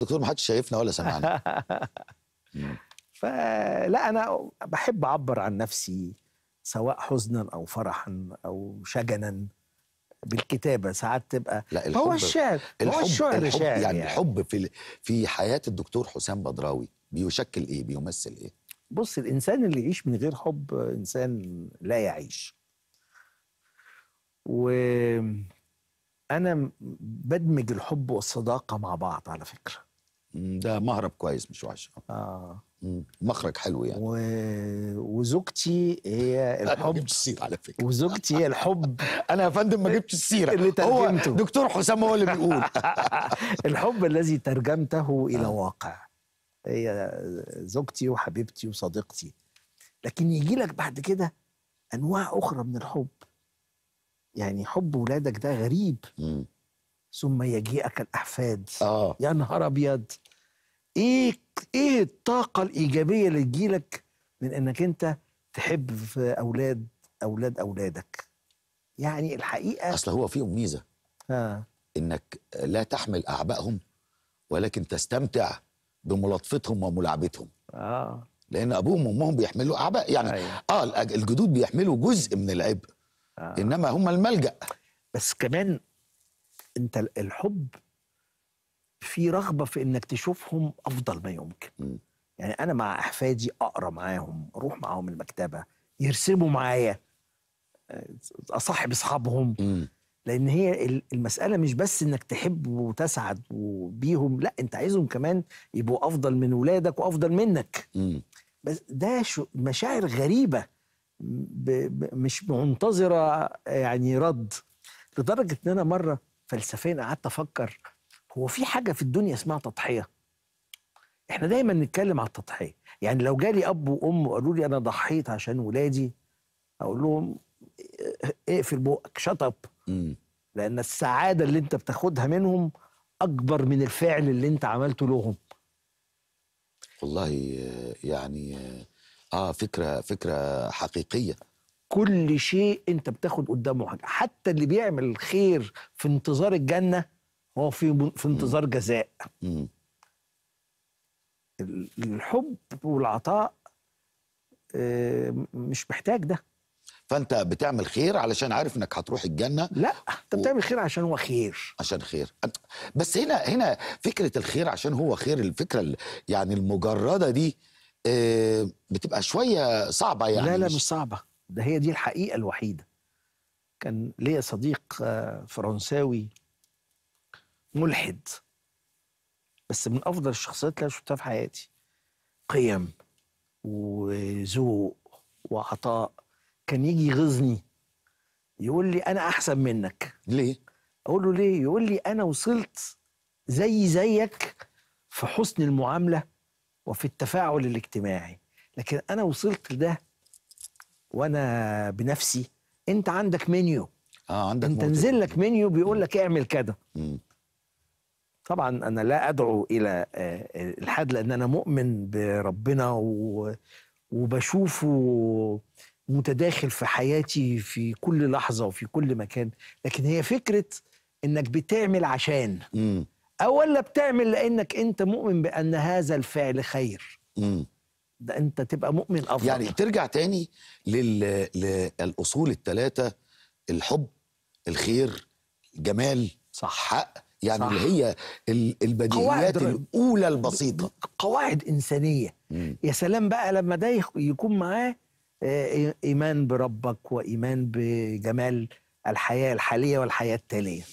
دكتور ما حدش شايفنا ولا سمعنا فلا انا بحب اعبر عن نفسي سواء حزنا او فرحا او شجنا بالكتابه ساعات تبقى لا الحب هو الشعر الحب هو الشعر الحب الشعر يعني, يعني الحب في في حياه الدكتور حسام بدراوي بيشكل ايه بيمثل ايه بص الانسان اللي يعيش من غير حب انسان لا يعيش و انا بدمج الحب والصداقه مع بعض على فكره ده مهرب كويس مش وحش اه مخرج حلو يعني و... وزوجتي هي الحب ما جبتش السيره على فكره وزوجتي هي الحب انا يا فندم ما جبتش السيره اللي ترجمته هو دكتور حسام هو اللي بيقول الحب الذي ترجمته الى آه. واقع هي زوجتي وحبيبتي وصديقتي لكن يجي لك بعد كده انواع اخرى من الحب يعني حب ولادك ده غريب ثم يجيئك الأحفاد آه. يا نهار أبيض إيه إيه الطاقة الإيجابية اللي تجيلك من إنك أنت تحب في أولاد أولاد أولادك يعني الحقيقة أصل هو فيهم ميزة آه. إنك لا تحمل أعبائهم ولكن تستمتع بملاطفتهم وملاعبتهم آه. لأن أبوهم وأمهم بيحملوا أعباء يعني أيوة. آه الجدود بيحملوا جزء من العبء آه. إنما هم الملجأ بس كمان انت الحب في رغبه في انك تشوفهم افضل ما يمكن يعني انا مع احفادي اقرا معاهم اروح معاهم المكتبه يرسموا معايا آه، اصاحب اصحابهم لان هي المساله مش بس انك تحب وتسعد بيهم لا انت عايزهم كمان يبقوا افضل من ولادك وافضل منك بس ده مشاعر غريبه مش منتظره آه، يعني رد لدرجه ان انا مره فلسفيا قعدت افكر هو في حاجه في الدنيا اسمها تضحيه احنا دايما نتكلم على التضحيه يعني لو جالي اب وام وقالوا لي انا ضحيت عشان ولادي اقول لهم اقفل إيه، إيه بقك شط اب لان السعاده اللي انت بتاخدها منهم اكبر من الفعل اللي انت عملته لهم والله يعني اه فكره فكره حقيقيه كل شيء انت بتاخد قدامه حاجه حتى اللي بيعمل الخير في انتظار الجنه هو في في انتظار جزاء الحب والعطاء آه، مش محتاج ده فانت بتعمل خير علشان عارف انك هتروح الجنه لا انت و... بتعمل خير عشان هو خير عشان خير بس هنا هنا فكره الخير عشان هو خير الفكره يعني المجرده دي آه، بتبقى شويه صعبه يعني لا لا مش, يعني. مش صعبه ده هي دي الحقيقة الوحيدة كان ليا صديق آه، فرنساوي ملحد بس من أفضل الشخصيات اللي شفتها في حياتي قيم وذوق وعطاء كان يجي يغيظني يقول لي أنا أحسن منك ليه؟ أقول له ليه؟ يقول لي أنا وصلت زي زيك في حسن المعاملة وفي التفاعل الاجتماعي لكن أنا وصلت لده وانا بنفسي انت عندك منيو اه عندك انت نزل لك منيو بيقول لك اعمل كذا طبعا انا لا ادعو الى آه، آه، الحد لان انا مؤمن بربنا وبشوفه متداخل في حياتي في كل لحظه وفي كل مكان لكن هي فكره انك بتعمل عشان او ولا بتعمل لانك انت مؤمن بان هذا الفعل خير ده انت تبقى مؤمن افضل يعني ترجع تاني لل... للاصول الثلاثه الحب الخير الجمال صح حق يعني صح. اللي هي البديهيات الاولى البسيطه قواعد انسانيه مم. يا سلام بقى لما ده يكون معاه آه، ايمان بربك وايمان بجمال الحياه الحاليه والحياه التاليه